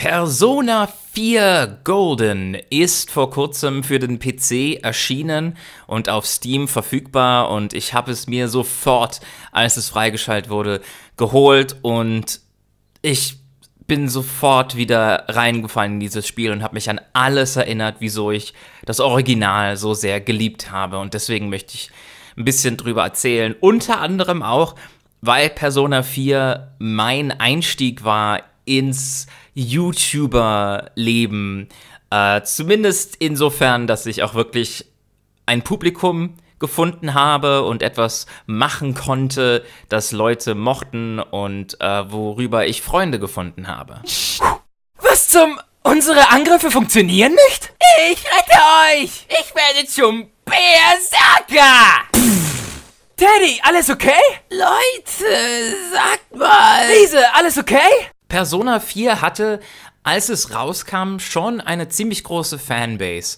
Persona 4 Golden ist vor kurzem für den PC erschienen und auf Steam verfügbar und ich habe es mir sofort, als es freigeschaltet wurde, geholt und ich bin sofort wieder reingefallen in dieses Spiel und habe mich an alles erinnert, wieso ich das Original so sehr geliebt habe und deswegen möchte ich ein bisschen drüber erzählen. Unter anderem auch, weil Persona 4 mein Einstieg war ins YouTuber-Leben. Äh, zumindest insofern, dass ich auch wirklich ein Publikum gefunden habe und etwas machen konnte, das Leute mochten und äh, worüber ich Freunde gefunden habe. Was zum... Unsere Angriffe funktionieren nicht? Ich rette euch! Ich werde zum Berserker! Pff. Teddy, alles okay? Leute, sagt mal... Lise, alles okay? Persona 4 hatte, als es rauskam, schon eine ziemlich große Fanbase.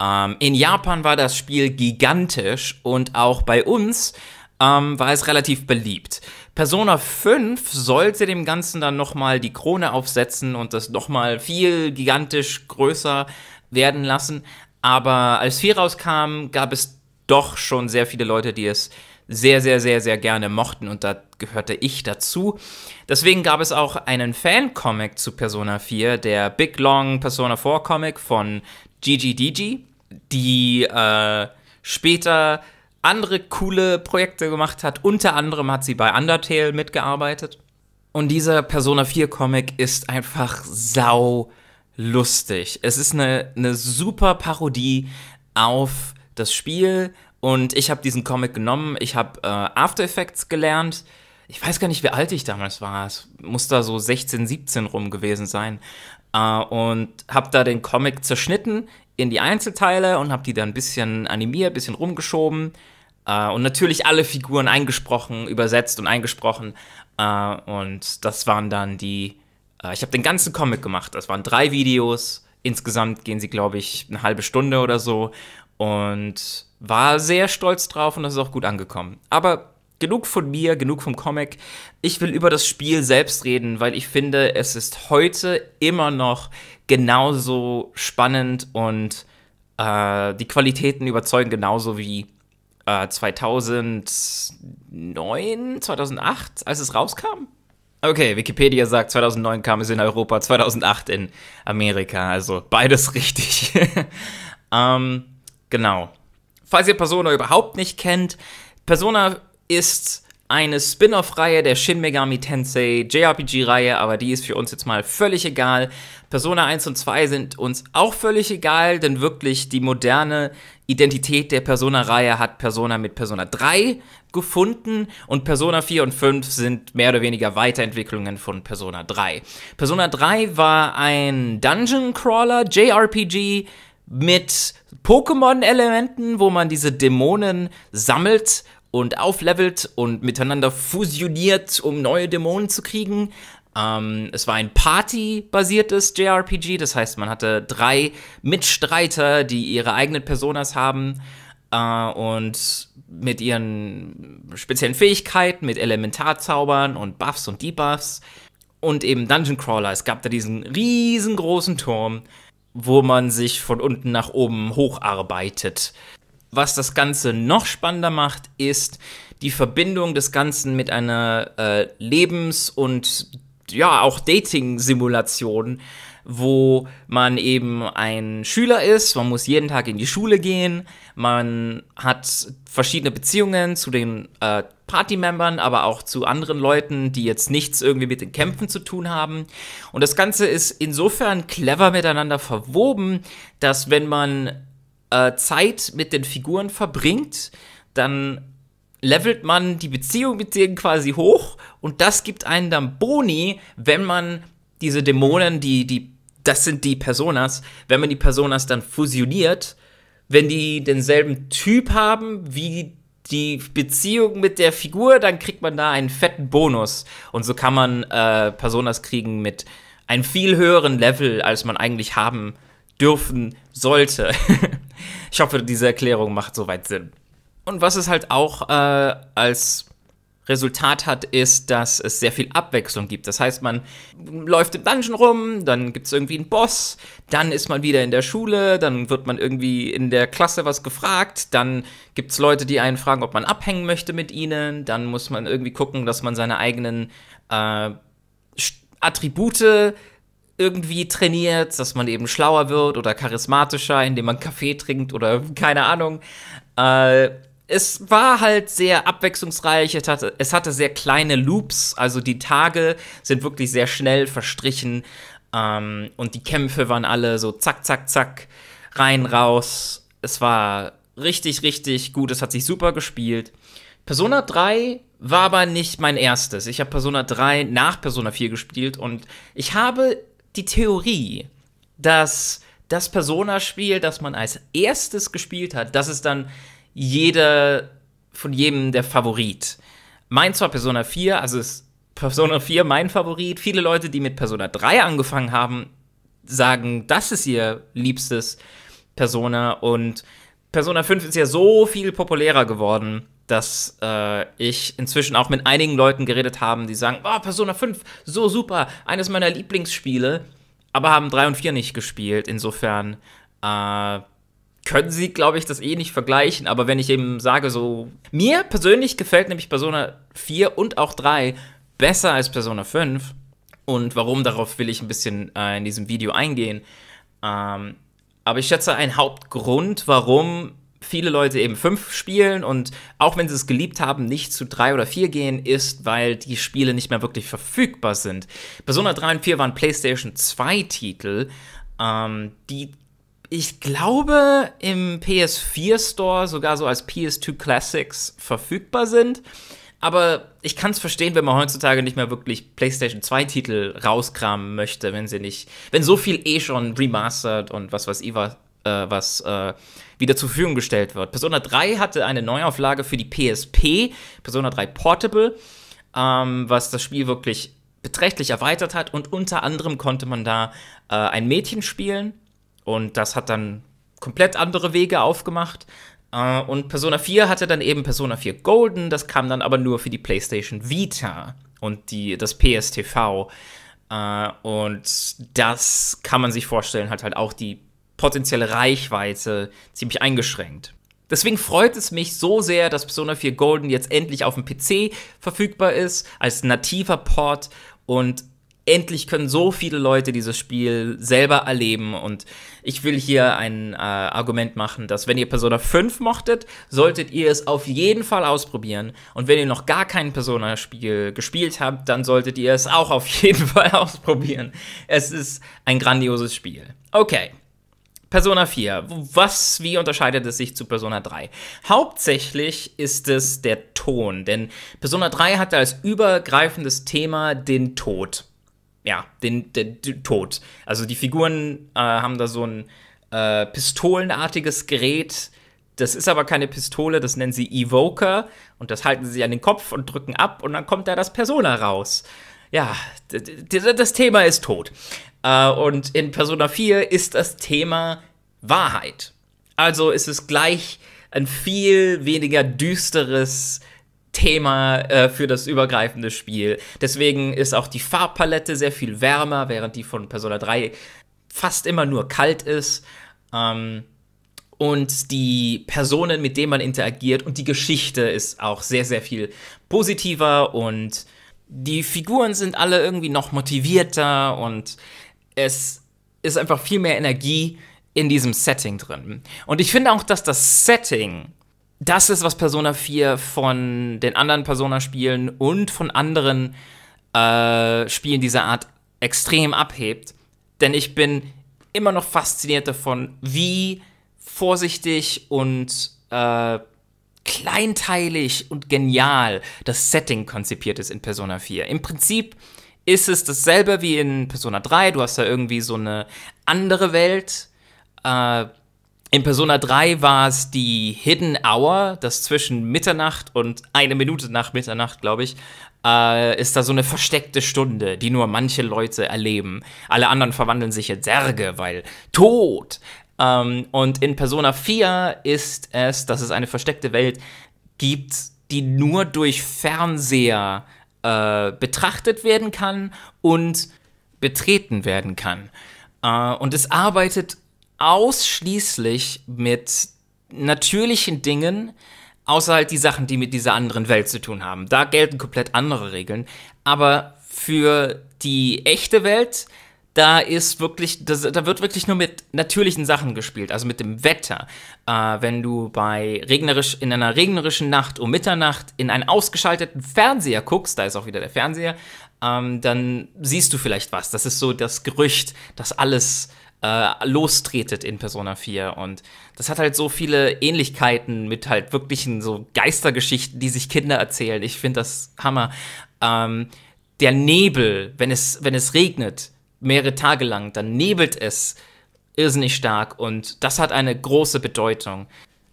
Ähm, in Japan war das Spiel gigantisch und auch bei uns ähm, war es relativ beliebt. Persona 5 sollte dem Ganzen dann nochmal die Krone aufsetzen und das nochmal viel gigantisch größer werden lassen. Aber als 4 rauskam, gab es doch schon sehr viele Leute, die es sehr, sehr, sehr, sehr gerne mochten und da gehörte ich dazu. Deswegen gab es auch einen Fan-Comic zu Persona 4, der Big Long Persona 4 Comic von GGDG, die äh, später andere coole Projekte gemacht hat. Unter anderem hat sie bei Undertale mitgearbeitet. Und dieser Persona 4 Comic ist einfach sau lustig. Es ist eine, eine super Parodie auf das Spiel, und ich habe diesen Comic genommen, ich habe äh, After Effects gelernt. Ich weiß gar nicht, wie alt ich damals war. Es muss da so 16, 17 rum gewesen sein. Äh, und habe da den Comic zerschnitten in die Einzelteile und habe die dann ein bisschen animiert, ein bisschen rumgeschoben. Äh, und natürlich alle Figuren eingesprochen, übersetzt und eingesprochen. Äh, und das waren dann die. Äh, ich habe den ganzen Comic gemacht. Das waren drei Videos. Insgesamt gehen sie, glaube ich, eine halbe Stunde oder so. Und war sehr stolz drauf und das ist auch gut angekommen. Aber genug von mir, genug vom Comic. Ich will über das Spiel selbst reden, weil ich finde, es ist heute immer noch genauso spannend und äh, die Qualitäten überzeugen genauso wie äh, 2009, 2008, als es rauskam. Okay, Wikipedia sagt, 2009 kam es in Europa, 2008 in Amerika. Also beides richtig. ähm, genau. Falls ihr Persona überhaupt nicht kennt, Persona ist eine Spin-off-Reihe der Shin Megami Tensei JRPG-Reihe, aber die ist für uns jetzt mal völlig egal. Persona 1 und 2 sind uns auch völlig egal, denn wirklich die moderne Identität der Persona-Reihe hat Persona mit Persona 3 gefunden und Persona 4 und 5 sind mehr oder weniger Weiterentwicklungen von Persona 3. Persona 3 war ein Dungeon-Crawler, JRPG, mit Pokémon-Elementen, wo man diese Dämonen sammelt und auflevelt und miteinander fusioniert, um neue Dämonen zu kriegen. Ähm, es war ein Party-basiertes JRPG, das heißt, man hatte drei Mitstreiter, die ihre eigenen Personas haben äh, und mit ihren speziellen Fähigkeiten, mit Elementarzaubern und Buffs und Debuffs und eben Dungeon Crawler. Es gab da diesen riesengroßen Turm, wo man sich von unten nach oben hocharbeitet. Was das Ganze noch spannender macht, ist die Verbindung des Ganzen mit einer äh, Lebens- und ja, auch Dating-Simulation, wo man eben ein Schüler ist, man muss jeden Tag in die Schule gehen, man hat verschiedene Beziehungen zu den äh, Party-Membern, aber auch zu anderen Leuten, die jetzt nichts irgendwie mit den Kämpfen zu tun haben. Und das Ganze ist insofern clever miteinander verwoben, dass wenn man äh, Zeit mit den Figuren verbringt, dann levelt man die Beziehung mit denen quasi hoch und das gibt einen dann Boni, wenn man diese Dämonen, die die das sind die Personas. Wenn man die Personas dann fusioniert, wenn die denselben Typ haben wie die Beziehung mit der Figur, dann kriegt man da einen fetten Bonus. Und so kann man äh, Personas kriegen mit einem viel höheren Level, als man eigentlich haben dürfen sollte. ich hoffe, diese Erklärung macht soweit Sinn. Und was es halt auch äh, als Resultat hat, ist, dass es sehr viel Abwechslung gibt. Das heißt, man läuft im Dungeon rum, dann gibt es irgendwie einen Boss, dann ist man wieder in der Schule, dann wird man irgendwie in der Klasse was gefragt, dann gibt es Leute, die einen fragen, ob man abhängen möchte mit ihnen, dann muss man irgendwie gucken, dass man seine eigenen äh, Attribute irgendwie trainiert, dass man eben schlauer wird oder charismatischer, indem man Kaffee trinkt oder keine Ahnung. Äh, es war halt sehr abwechslungsreich. Es hatte, es hatte sehr kleine Loops, also die Tage sind wirklich sehr schnell verstrichen. Ähm, und die Kämpfe waren alle so zack, zack, zack, rein, raus. Es war richtig, richtig gut. Es hat sich super gespielt. Persona 3 war aber nicht mein erstes. Ich habe Persona 3 nach Persona 4 gespielt und ich habe die Theorie, dass das Persona-Spiel, das man als erstes gespielt hat, dass es dann jeder, von jedem der Favorit. Mein zwar Persona 4, also ist Persona 4 mein Favorit. Viele Leute, die mit Persona 3 angefangen haben, sagen, das ist ihr liebstes Persona. Und Persona 5 ist ja so viel populärer geworden, dass äh, ich inzwischen auch mit einigen Leuten geredet habe, die sagen, oh, Persona 5, so super, eines meiner Lieblingsspiele, aber haben 3 und 4 nicht gespielt. Insofern, äh, können sie, glaube ich, das eh nicht vergleichen. Aber wenn ich eben sage, so, mir persönlich gefällt nämlich Persona 4 und auch 3 besser als Persona 5. Und warum, darauf will ich ein bisschen äh, in diesem Video eingehen. Ähm, aber ich schätze, ein Hauptgrund, warum viele Leute eben 5 spielen und auch wenn sie es geliebt haben, nicht zu 3 oder 4 gehen, ist, weil die Spiele nicht mehr wirklich verfügbar sind. Persona 3 und 4 waren PlayStation 2 Titel, ähm, die ich glaube, im PS4 Store sogar so als PS2 Classics verfügbar sind. Aber ich kann es verstehen, wenn man heutzutage nicht mehr wirklich PlayStation 2 Titel rauskramen möchte, wenn sie nicht, wenn so viel eh schon remastered und was weiß ich was, äh, was äh, wieder zur Verfügung gestellt wird. Persona 3 hatte eine Neuauflage für die PSP, Persona 3 Portable, ähm, was das Spiel wirklich beträchtlich erweitert hat und unter anderem konnte man da äh, ein Mädchen spielen, und das hat dann komplett andere Wege aufgemacht. Äh, und Persona 4 hatte dann eben Persona 4 Golden, das kam dann aber nur für die PlayStation Vita und die, das PSTV. Äh, und das kann man sich vorstellen, hat halt auch die potenzielle Reichweite ziemlich eingeschränkt. Deswegen freut es mich so sehr, dass Persona 4 Golden jetzt endlich auf dem PC verfügbar ist, als nativer Port und endlich können so viele Leute dieses Spiel selber erleben. Und ich will hier ein äh, Argument machen, dass wenn ihr Persona 5 mochtet, solltet ihr es auf jeden Fall ausprobieren. Und wenn ihr noch gar kein Persona-Spiel gespielt habt, dann solltet ihr es auch auf jeden Fall ausprobieren. Es ist ein grandioses Spiel. Okay. Persona 4. Was, wie unterscheidet es sich zu Persona 3? Hauptsächlich ist es der Ton, denn Persona 3 hatte als übergreifendes Thema den Tod ja, den, den, den Tod. Also die Figuren äh, haben da so ein äh, pistolenartiges Gerät. Das ist aber keine Pistole, das nennen sie Evoker. Und das halten sie an den Kopf und drücken ab und dann kommt da das Persona raus. Ja, das Thema ist tot. Äh, und in Persona 4 ist das Thema Wahrheit. Also ist es gleich ein viel weniger düsteres Thema äh, für das übergreifende Spiel. Deswegen ist auch die Farbpalette sehr viel wärmer, während die von Persona 3 fast immer nur kalt ist. Ähm, und die Personen, mit denen man interagiert und die Geschichte ist auch sehr, sehr viel positiver und die Figuren sind alle irgendwie noch motivierter und es ist einfach viel mehr Energie in diesem Setting drin. Und ich finde auch, dass das Setting das ist, was Persona 4 von den anderen Persona-Spielen und von anderen äh, Spielen dieser Art extrem abhebt. Denn ich bin immer noch fasziniert davon, wie vorsichtig und äh, kleinteilig und genial das Setting konzipiert ist in Persona 4. Im Prinzip ist es dasselbe wie in Persona 3. Du hast da irgendwie so eine andere Welt. Äh, in Persona 3 war es die Hidden Hour, das zwischen Mitternacht und eine Minute nach Mitternacht, glaube ich, äh, ist da so eine versteckte Stunde, die nur manche Leute erleben. Alle anderen verwandeln sich in Särge, weil tot. Ähm, und in Persona 4 ist es, dass es eine versteckte Welt gibt, die nur durch Fernseher äh, betrachtet werden kann und betreten werden kann. Uh, und es arbeitet ausschließlich mit natürlichen Dingen, außer halt die Sachen, die mit dieser anderen Welt zu tun haben. Da gelten komplett andere Regeln. Aber für die echte Welt, da ist wirklich, das, da wird wirklich nur mit natürlichen Sachen gespielt, also mit dem Wetter. Äh, wenn du bei regnerisch, in einer regnerischen Nacht um Mitternacht in einen ausgeschalteten Fernseher guckst, da ist auch wieder der Fernseher, ähm, dann siehst du vielleicht was. Das ist so das Gerücht, dass alles äh, lostretet in Persona 4. Und das hat halt so viele Ähnlichkeiten mit halt wirklichen so Geistergeschichten, die sich Kinder erzählen. Ich finde das Hammer. Ähm, der Nebel, wenn es, wenn es regnet, mehrere Tage lang, dann nebelt es irrsinnig stark und das hat eine große Bedeutung.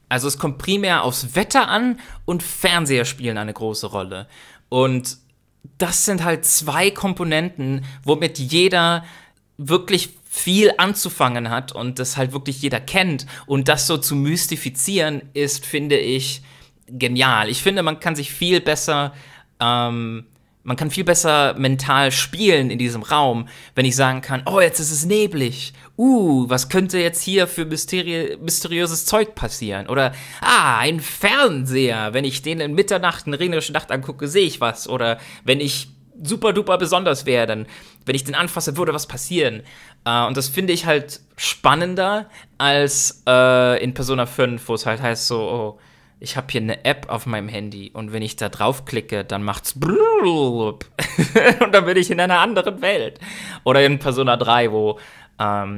Also es kommt primär aufs Wetter an und Fernseher spielen eine große Rolle. Und das sind halt zwei Komponenten, womit jeder wirklich viel anzufangen hat und das halt wirklich jeder kennt und das so zu mystifizieren ist, finde ich genial. Ich finde, man kann sich viel besser, ähm, man kann viel besser mental spielen in diesem Raum, wenn ich sagen kann, oh, jetzt ist es neblig. Uh, was könnte jetzt hier für mysteri mysteriöses Zeug passieren? Oder, ah, ein Fernseher. Wenn ich den in Mitternacht, in regnerische Nacht angucke, sehe ich was. Oder wenn ich super duper besonders wäre, dann, wenn ich den anfasse, würde was passieren. Uh, und das finde ich halt spannender als uh, in Persona 5, wo es halt heißt so, oh, ich habe hier eine App auf meinem Handy und wenn ich da draufklicke, dann macht's und dann bin ich in einer anderen Welt. Oder in Persona 3, wo um,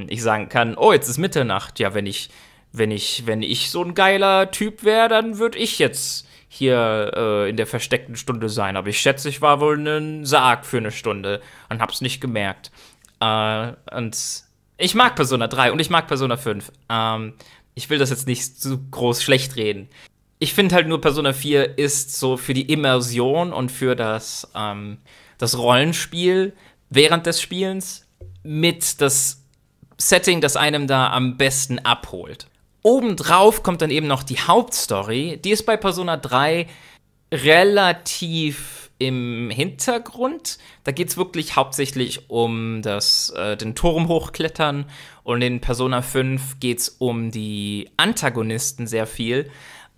ähm, ich sagen kann, oh, jetzt ist Mitternacht. Ja, wenn ich, wenn ich, wenn ich so ein geiler Typ wäre, dann würde ich jetzt hier äh, in der versteckten Stunde sein. Aber ich schätze, ich war wohl ein Sarg für eine Stunde und hab's nicht gemerkt. Äh, und ich mag Persona 3 und ich mag Persona 5. Ähm, ich will das jetzt nicht zu groß schlecht reden. Ich finde halt nur Persona 4 ist so für die Immersion und für das, ähm, das Rollenspiel während des Spielens mit das Setting, das einem da am besten abholt. Obendrauf kommt dann eben noch die Hauptstory, die ist bei Persona 3 relativ im Hintergrund. Da geht es wirklich hauptsächlich um das, äh, den Turm hochklettern und in Persona 5 geht es um die Antagonisten sehr viel,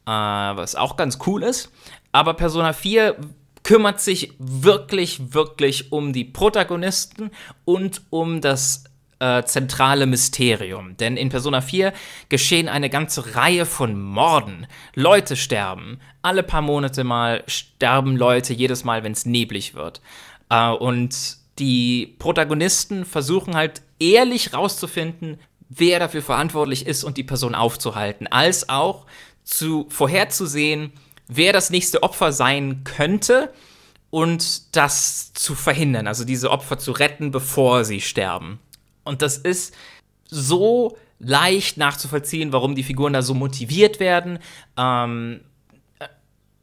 äh, was auch ganz cool ist. Aber Persona 4 kümmert sich wirklich, wirklich um die Protagonisten und um das äh, zentrale Mysterium. Denn in Persona 4 geschehen eine ganze Reihe von Morden. Leute sterben. Alle paar Monate mal sterben Leute, jedes Mal, wenn es neblig wird. Äh, und die Protagonisten versuchen halt ehrlich rauszufinden, wer dafür verantwortlich ist und die Person aufzuhalten, als auch zu vorherzusehen, wer das nächste Opfer sein könnte und das zu verhindern, also diese Opfer zu retten, bevor sie sterben. Und das ist so leicht nachzuvollziehen, warum die Figuren da so motiviert werden ähm, äh,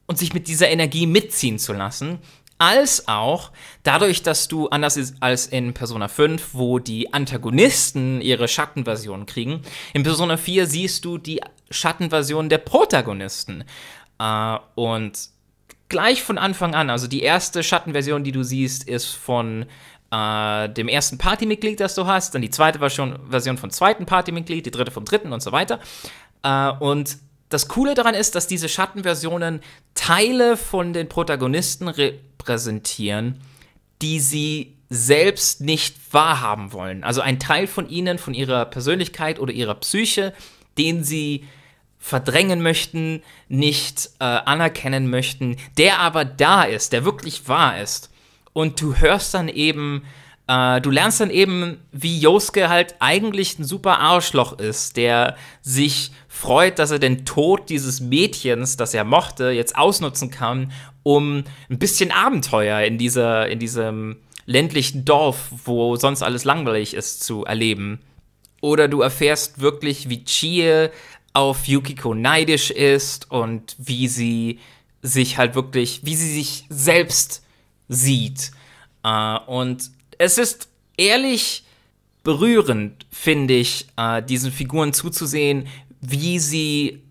und sich mit dieser Energie mitziehen zu lassen. Als auch dadurch, dass du anders als in Persona 5, wo die Antagonisten ihre Schattenversion kriegen, in Persona 4 siehst du die Schattenversion der Protagonisten. Äh, und gleich von Anfang an, also die erste Schattenversion, die du siehst, ist von äh, dem ersten Partymitglied, das du hast, dann die zweite Version, Version vom zweiten Partymitglied, die dritte vom dritten und so weiter. Äh, und das Coole daran ist, dass diese Schattenversionen Teile von den Protagonisten repräsentieren, die sie selbst nicht wahrhaben wollen. Also ein Teil von ihnen, von ihrer Persönlichkeit oder ihrer Psyche, den sie verdrängen möchten, nicht äh, anerkennen möchten, der aber da ist, der wirklich wahr ist. Und du hörst dann eben, äh, du lernst dann eben, wie Josuke halt eigentlich ein super Arschloch ist, der sich freut, dass er den Tod dieses Mädchens, das er mochte, jetzt ausnutzen kann, um ein bisschen Abenteuer in dieser, in diesem ländlichen Dorf, wo sonst alles langweilig ist, zu erleben. Oder du erfährst wirklich, wie Chie auf Yukiko neidisch ist und wie sie sich halt wirklich, wie sie sich selbst sieht. Äh, und es ist ehrlich berührend, finde ich, äh, diesen Figuren zuzusehen, wie sie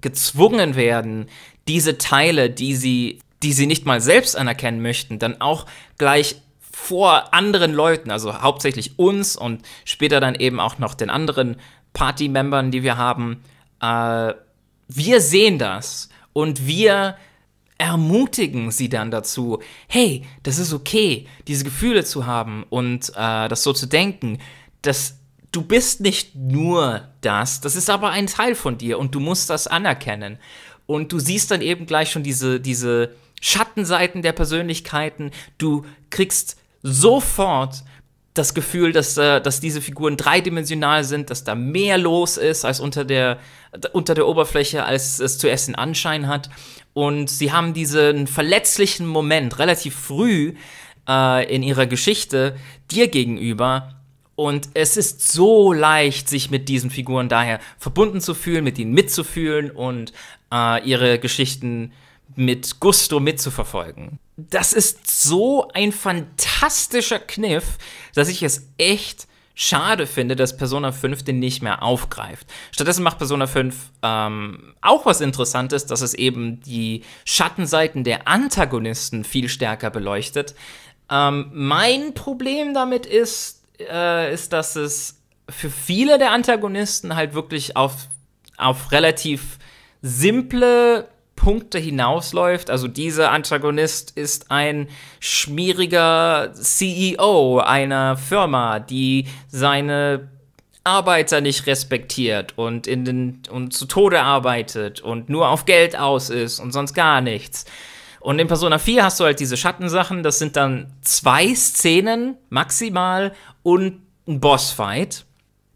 gezwungen werden, diese Teile, die sie, die sie nicht mal selbst anerkennen möchten, dann auch gleich vor anderen Leuten, also hauptsächlich uns und später dann eben auch noch den anderen Party-Membern, die wir haben, äh, wir sehen das und wir ermutigen sie dann dazu, hey, das ist okay, diese Gefühle zu haben und äh, das so zu denken. Das, du bist nicht nur das, das ist aber ein Teil von dir und du musst das anerkennen. Und du siehst dann eben gleich schon diese, diese Schattenseiten der Persönlichkeiten. Du kriegst sofort das Gefühl, dass, äh, dass diese Figuren dreidimensional sind, dass da mehr los ist als unter der, unter der Oberfläche, als es zuerst den Anschein hat. Und sie haben diesen verletzlichen Moment relativ früh äh, in ihrer Geschichte dir gegenüber. Und es ist so leicht, sich mit diesen Figuren daher verbunden zu fühlen, mit ihnen mitzufühlen und äh, ihre Geschichten mit Gusto mitzuverfolgen das ist so ein fantastischer Kniff, dass ich es echt schade finde, dass Persona 5 den nicht mehr aufgreift. Stattdessen macht Persona 5 ähm, auch was Interessantes, dass es eben die Schattenseiten der Antagonisten viel stärker beleuchtet. Ähm, mein Problem damit ist, äh, ist, dass es für viele der Antagonisten halt wirklich auf, auf relativ simple Punkte hinausläuft. Also dieser Antagonist ist ein schmieriger CEO einer Firma, die seine Arbeiter nicht respektiert und in den und zu Tode arbeitet und nur auf Geld aus ist und sonst gar nichts. Und in Persona 4 hast du halt diese Schattensachen, das sind dann zwei Szenen maximal und ein Bossfight.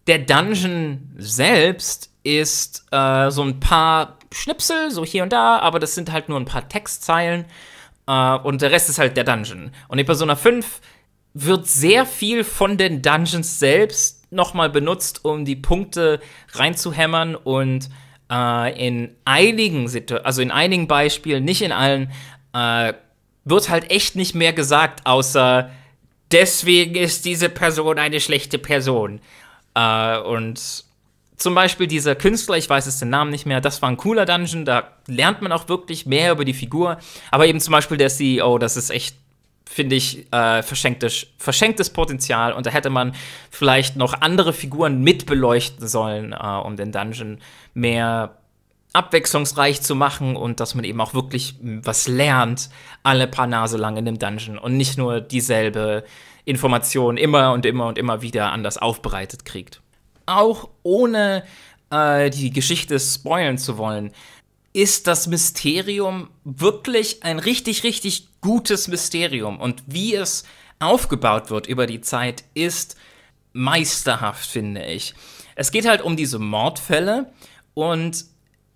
Der Dungeon selbst ist äh, so ein paar Schnipsel, so hier und da, aber das sind halt nur ein paar Textzeilen äh, und der Rest ist halt der Dungeon. Und in Persona 5 wird sehr viel von den Dungeons selbst nochmal benutzt, um die Punkte reinzuhämmern und äh, in einigen Situationen, also in einigen Beispielen, nicht in allen, äh, wird halt echt nicht mehr gesagt, außer deswegen ist diese Person eine schlechte Person. Äh, und zum Beispiel dieser Künstler, ich weiß es den Namen nicht mehr, das war ein cooler Dungeon, da lernt man auch wirklich mehr über die Figur. Aber eben zum Beispiel der CEO, das ist echt, finde ich, äh, verschenktes, verschenktes Potenzial. Und da hätte man vielleicht noch andere Figuren mitbeleuchten sollen, äh, um den Dungeon mehr abwechslungsreich zu machen und dass man eben auch wirklich was lernt, alle paar Nase lang in dem Dungeon und nicht nur dieselbe Information immer und immer und immer wieder anders aufbereitet kriegt auch ohne äh, die Geschichte spoilen zu wollen, ist das Mysterium wirklich ein richtig, richtig gutes Mysterium. Und wie es aufgebaut wird über die Zeit, ist meisterhaft, finde ich. Es geht halt um diese Mordfälle und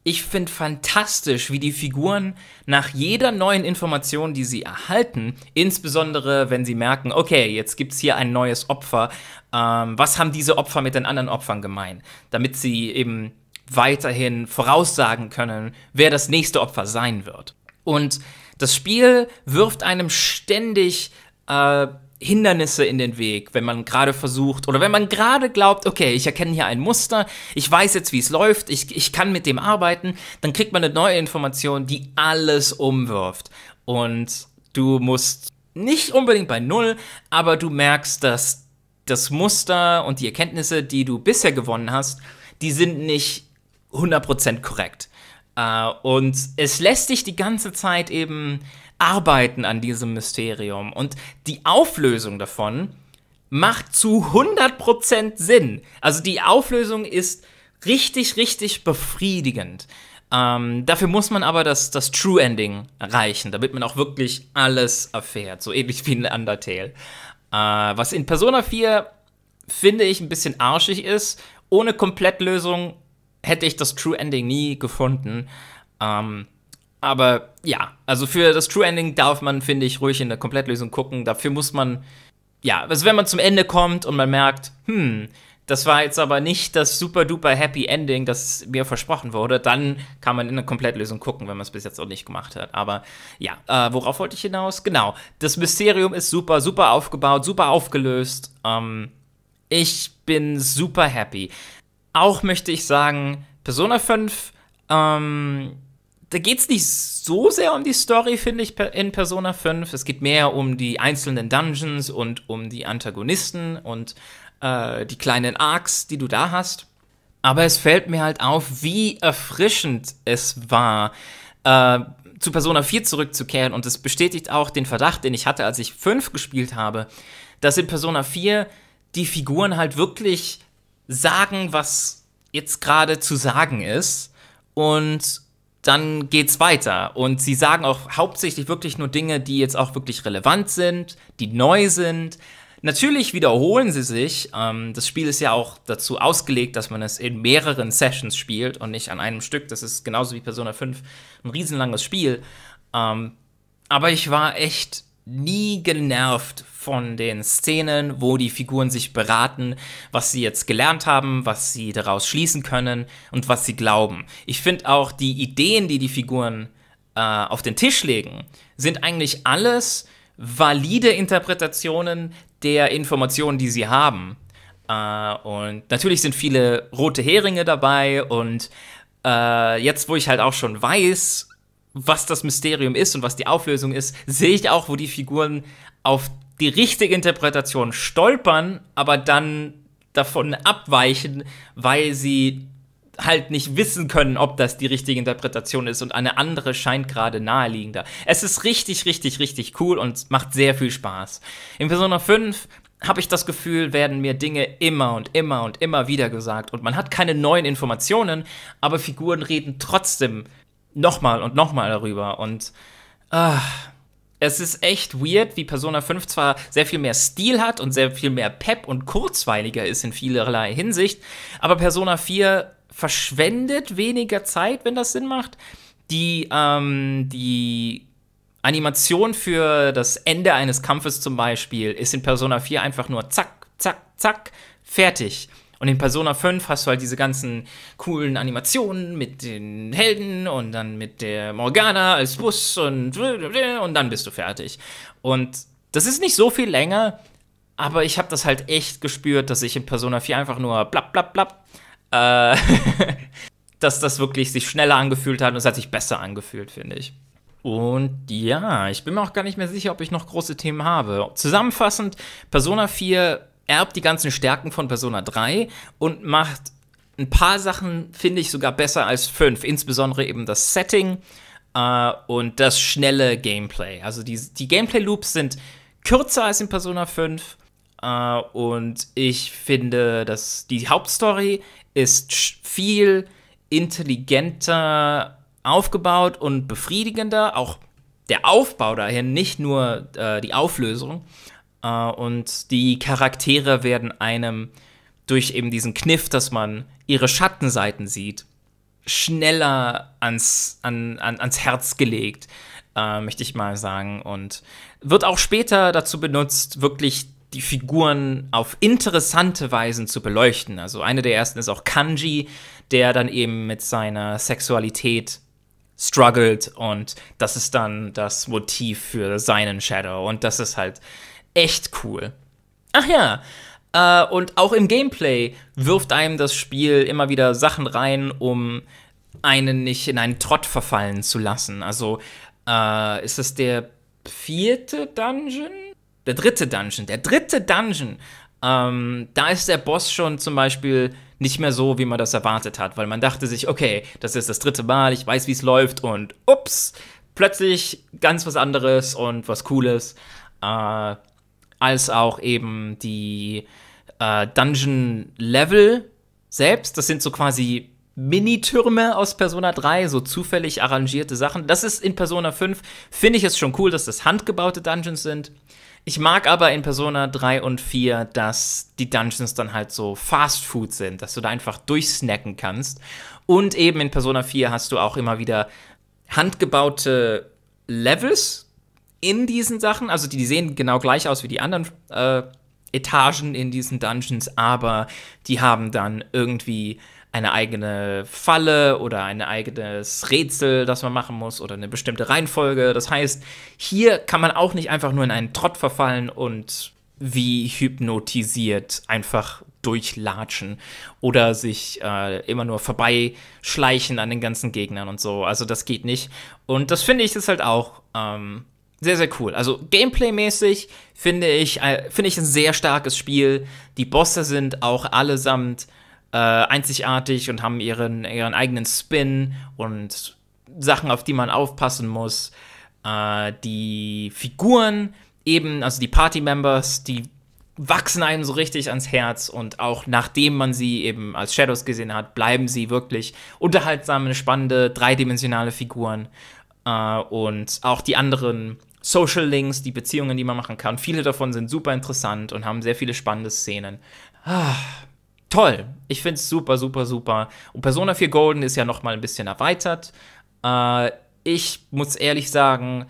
ich finde fantastisch, wie die Figuren nach jeder neuen Information, die sie erhalten, insbesondere wenn sie merken, okay, jetzt gibt es hier ein neues Opfer, ähm, was haben diese Opfer mit den anderen Opfern gemein, damit sie eben weiterhin voraussagen können, wer das nächste Opfer sein wird. Und das Spiel wirft einem ständig äh, Hindernisse in den Weg, wenn man gerade versucht oder wenn man gerade glaubt, okay, ich erkenne hier ein Muster, ich weiß jetzt, wie es läuft, ich, ich kann mit dem arbeiten, dann kriegt man eine neue Information, die alles umwirft. Und du musst nicht unbedingt bei Null, aber du merkst, dass das Muster und die Erkenntnisse, die du bisher gewonnen hast, die sind nicht 100% korrekt. Äh, und es lässt dich die ganze Zeit eben arbeiten an diesem Mysterium. Und die Auflösung davon macht zu 100% Sinn. Also die Auflösung ist richtig, richtig befriedigend. Ähm, dafür muss man aber das, das True Ending erreichen, damit man auch wirklich alles erfährt. So ähnlich wie in Undertale. Äh, was in Persona 4 finde ich ein bisschen arschig ist. Ohne Komplettlösung hätte ich das True Ending nie gefunden. Ähm, aber ja, also für das True Ending darf man, finde ich, ruhig in der Komplettlösung gucken. Dafür muss man, ja, also wenn man zum Ende kommt und man merkt, hm, das war jetzt aber nicht das super duper happy Ending, das mir versprochen wurde, dann kann man in der Komplettlösung gucken, wenn man es bis jetzt auch nicht gemacht hat. Aber ja, äh, worauf wollte ich hinaus? Genau, das Mysterium ist super, super aufgebaut, super aufgelöst. Ähm, ich bin super happy. Auch möchte ich sagen, Persona 5, ähm, da geht es nicht so sehr um die Story, finde ich, in Persona 5. Es geht mehr um die einzelnen Dungeons und um die Antagonisten und äh, die kleinen Arcs, die du da hast. Aber es fällt mir halt auf, wie erfrischend es war, äh, zu Persona 4 zurückzukehren. Und es bestätigt auch den Verdacht, den ich hatte, als ich 5 gespielt habe, dass in Persona 4 die Figuren halt wirklich sagen, was jetzt gerade zu sagen ist und dann geht's weiter. Und sie sagen auch hauptsächlich wirklich nur Dinge, die jetzt auch wirklich relevant sind, die neu sind. Natürlich wiederholen sie sich. Ähm, das Spiel ist ja auch dazu ausgelegt, dass man es in mehreren Sessions spielt und nicht an einem Stück. Das ist genauso wie Persona 5 ein riesenlanges Spiel. Ähm, aber ich war echt nie genervt von den Szenen, wo die Figuren sich beraten, was sie jetzt gelernt haben, was sie daraus schließen können und was sie glauben. Ich finde auch die Ideen, die die Figuren äh, auf den Tisch legen, sind eigentlich alles valide Interpretationen der Informationen, die sie haben. Äh, und natürlich sind viele rote Heringe dabei und äh, jetzt, wo ich halt auch schon weiß, was das Mysterium ist und was die Auflösung ist, sehe ich auch, wo die Figuren auf die richtige Interpretation stolpern, aber dann davon abweichen, weil sie halt nicht wissen können, ob das die richtige Interpretation ist und eine andere scheint gerade naheliegender. Es ist richtig, richtig, richtig cool und macht sehr viel Spaß. In Persona 5 habe ich das Gefühl, werden mir Dinge immer und immer und immer wieder gesagt und man hat keine neuen Informationen, aber Figuren reden trotzdem nochmal und nochmal darüber. Und ah, es ist echt weird, wie Persona 5 zwar sehr viel mehr Stil hat und sehr viel mehr Pep und kurzweiliger ist in vielerlei Hinsicht, aber Persona 4 verschwendet weniger Zeit, wenn das Sinn macht. Die, ähm, die Animation für das Ende eines Kampfes zum Beispiel ist in Persona 4 einfach nur zack, zack, zack, fertig. Und in Persona 5 hast du halt diese ganzen coolen Animationen mit den Helden und dann mit der Morgana als Bus und, und dann bist du fertig. Und das ist nicht so viel länger, aber ich habe das halt echt gespürt, dass ich in Persona 4 einfach nur blab, blab, blab. Äh, dass das wirklich sich schneller angefühlt hat und es hat sich besser angefühlt, finde ich. Und ja, ich bin mir auch gar nicht mehr sicher, ob ich noch große Themen habe. Zusammenfassend, Persona 4 erbt die ganzen Stärken von Persona 3 und macht ein paar Sachen, finde ich, sogar besser als 5. Insbesondere eben das Setting äh, und das schnelle Gameplay. Also die, die Gameplay-Loops sind kürzer als in Persona 5. Äh, und ich finde, dass die Hauptstory ist viel intelligenter aufgebaut und befriedigender. Auch der Aufbau daher, nicht nur äh, die Auflösung. Äh, und die Charaktere werden einem durch eben diesen Kniff, dass man ihre Schattenseiten sieht, schneller ans, an, an, ans Herz gelegt, äh, möchte ich mal sagen. Und wird auch später dazu benutzt, wirklich die Figuren auf interessante Weisen zu beleuchten. Also eine der ersten ist auch Kanji, der dann eben mit seiner Sexualität struggelt und das ist dann das Motiv für seinen Shadow und das ist halt echt cool. Ach ja, äh, und auch im Gameplay wirft einem das Spiel immer wieder Sachen rein, um einen nicht in einen Trott verfallen zu lassen. Also äh, ist es der vierte Dungeon? Der dritte Dungeon, der dritte Dungeon. Ähm, da ist der Boss schon zum Beispiel nicht mehr so, wie man das erwartet hat, weil man dachte sich, okay, das ist das dritte Mal, ich weiß, wie es läuft und ups, plötzlich ganz was anderes und was Cooles. Äh, als auch eben die äh, Dungeon-Level selbst. Das sind so quasi Mini-Türme aus Persona 3, so zufällig arrangierte Sachen. Das ist in Persona 5, finde ich es schon cool, dass das handgebaute Dungeons sind. Ich mag aber in Persona 3 und 4, dass die Dungeons dann halt so Fast Food sind, dass du da einfach durchsnacken kannst. Und eben in Persona 4 hast du auch immer wieder handgebaute Levels, in diesen Sachen, also die, die sehen genau gleich aus wie die anderen äh, Etagen in diesen Dungeons, aber die haben dann irgendwie eine eigene Falle oder ein eigenes Rätsel, das man machen muss oder eine bestimmte Reihenfolge. Das heißt, hier kann man auch nicht einfach nur in einen Trott verfallen und wie hypnotisiert einfach durchlatschen oder sich äh, immer nur vorbeischleichen an den ganzen Gegnern und so. Also das geht nicht. Und das finde ich ist halt auch ähm, sehr, sehr cool. Also gameplay-mäßig finde ich, äh, ich ein sehr starkes Spiel. Die Bosse sind auch allesamt äh, einzigartig und haben ihren, ihren eigenen Spin und Sachen, auf die man aufpassen muss. Äh, die Figuren eben, also die Party-Members, die wachsen einem so richtig ans Herz und auch nachdem man sie eben als Shadows gesehen hat, bleiben sie wirklich unterhaltsame, spannende, dreidimensionale Figuren äh, und auch die anderen Social Links, die Beziehungen, die man machen kann. Viele davon sind super interessant und haben sehr viele spannende Szenen. Ah, toll. Ich finde es super, super, super. Und Persona 4 Golden ist ja noch mal ein bisschen erweitert. Äh, ich muss ehrlich sagen,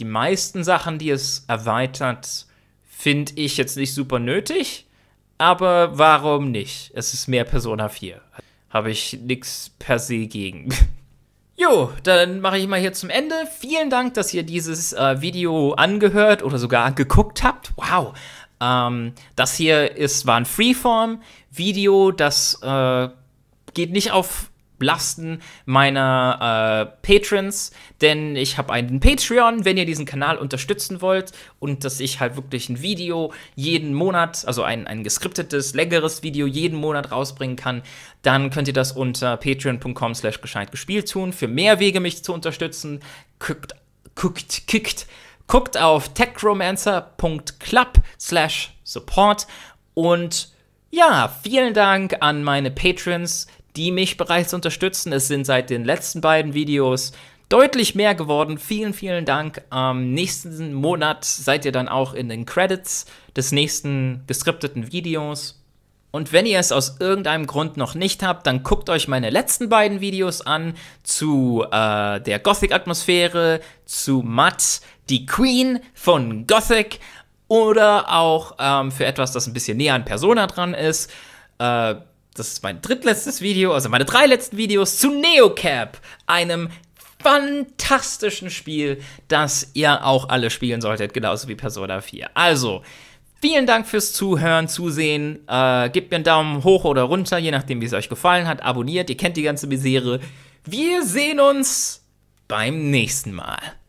die meisten Sachen, die es erweitert, finde ich jetzt nicht super nötig. Aber warum nicht? Es ist mehr Persona 4. Habe ich nichts per se gegen. Jo, dann mache ich mal hier zum Ende. Vielen Dank, dass ihr dieses äh, Video angehört oder sogar geguckt habt. Wow. Ähm, das hier ist, war ein Freeform-Video, das äh, geht nicht auf Lasten meiner äh, Patrons, denn ich habe einen Patreon, wenn ihr diesen Kanal unterstützen wollt und dass ich halt wirklich ein Video jeden Monat, also ein, ein geskriptetes, längeres Video jeden Monat rausbringen kann, dann könnt ihr das unter patreon.com slash gescheit gespielt tun. Für mehr Wege, mich zu unterstützen, guckt, guckt, guckt, guckt auf techromancer.club slash support und ja, vielen Dank an meine Patrons, die mich bereits unterstützen. Es sind seit den letzten beiden Videos deutlich mehr geworden. Vielen, vielen Dank. Am nächsten Monat seid ihr dann auch in den Credits des nächsten geskripteten Videos. Und wenn ihr es aus irgendeinem Grund noch nicht habt, dann guckt euch meine letzten beiden Videos an zu äh, der Gothic-Atmosphäre, zu Matt, die Queen von Gothic oder auch ähm, für etwas, das ein bisschen näher an Persona dran ist. Äh, das ist mein drittletztes Video, also meine drei letzten Videos zu Neocap, einem fantastischen Spiel, das ihr auch alle spielen solltet, genauso wie Persona 4. Also, Vielen Dank fürs Zuhören, Zusehen. Äh, gebt mir einen Daumen hoch oder runter, je nachdem, wie es euch gefallen hat. Abonniert, ihr kennt die ganze Misere. Wir sehen uns beim nächsten Mal.